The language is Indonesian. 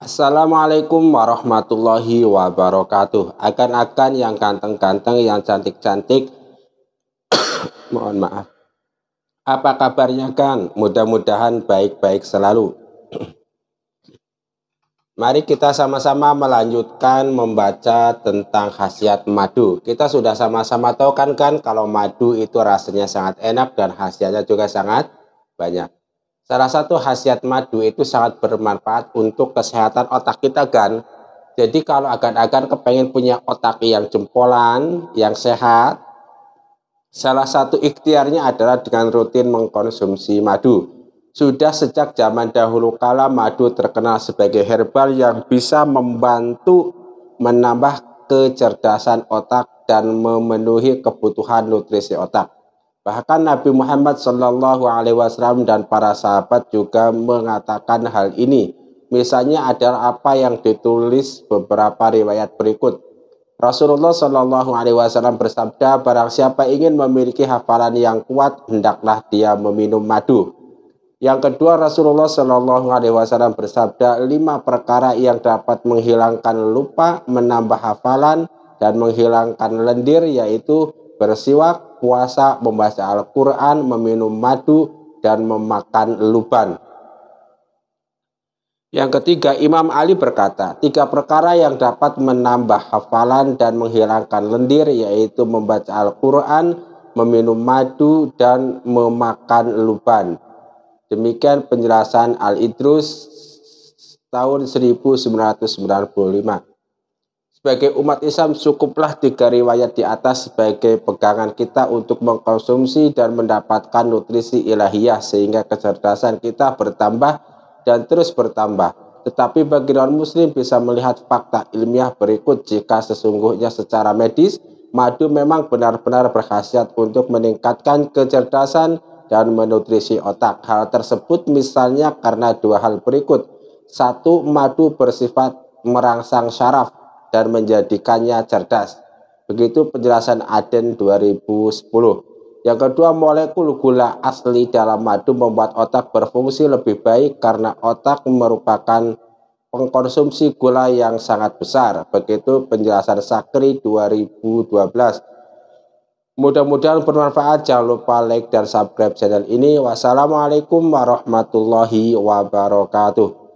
Assalamualaikum warahmatullahi wabarakatuh. Akan-akan yang ganteng-ganteng, yang cantik-cantik. Mohon maaf. Apa kabarnya kan? Mudah-mudahan baik-baik selalu. Mari kita sama-sama melanjutkan membaca tentang khasiat madu. Kita sudah sama-sama tahu kan kan kalau madu itu rasanya sangat enak dan khasiatnya juga sangat banyak. Salah satu khasiat madu itu sangat bermanfaat untuk kesehatan otak kita kan. Jadi kalau agan-agan kepengen punya otak yang jempolan, yang sehat, salah satu ikhtiarnya adalah dengan rutin mengkonsumsi madu. Sudah sejak zaman dahulu kala madu terkenal sebagai herbal yang bisa membantu menambah kecerdasan otak dan memenuhi kebutuhan nutrisi otak. Bahkan Nabi Muhammad Shallallahu Alaihi Wasallam dan para sahabat juga mengatakan hal ini. Misalnya ada apa yang ditulis beberapa riwayat berikut. Rasulullah Shallallahu Alaihi Wasallam bersabda, barang siapa ingin memiliki hafalan yang kuat, hendaklah dia meminum madu. Yang kedua Rasulullah Shallallahu Alaihi Wasallam bersabda, lima perkara yang dapat menghilangkan lupa, menambah hafalan, dan menghilangkan lendir yaitu bersiwak, puasa, membaca Al-Quran, meminum madu, dan memakan luban. Yang ketiga, Imam Ali berkata, tiga perkara yang dapat menambah hafalan dan menghilangkan lendir yaitu membaca Al-Quran, meminum madu, dan memakan luban. Demikian penjelasan Al-Idrus tahun 1995. Sebagai umat Islam cukuplah tiga riwayat di atas sebagai pegangan kita untuk mengkonsumsi dan mendapatkan nutrisi ilahiyah sehingga kecerdasan kita bertambah dan terus bertambah. Tetapi bagi non muslim bisa melihat fakta ilmiah berikut jika sesungguhnya secara medis madu memang benar-benar berkhasiat untuk meningkatkan kecerdasan dan menutrisi otak. Hal tersebut misalnya karena dua hal berikut. Satu, madu bersifat merangsang syaraf dan menjadikannya cerdas. Begitu penjelasan Aden 2010. Yang kedua, molekul gula asli dalam madu membuat otak berfungsi lebih baik karena otak merupakan pengkonsumsi gula yang sangat besar. Begitu penjelasan Sakri 2012. Mudah-mudahan bermanfaat. Jangan lupa like dan subscribe channel ini. Wassalamualaikum warahmatullahi wabarakatuh.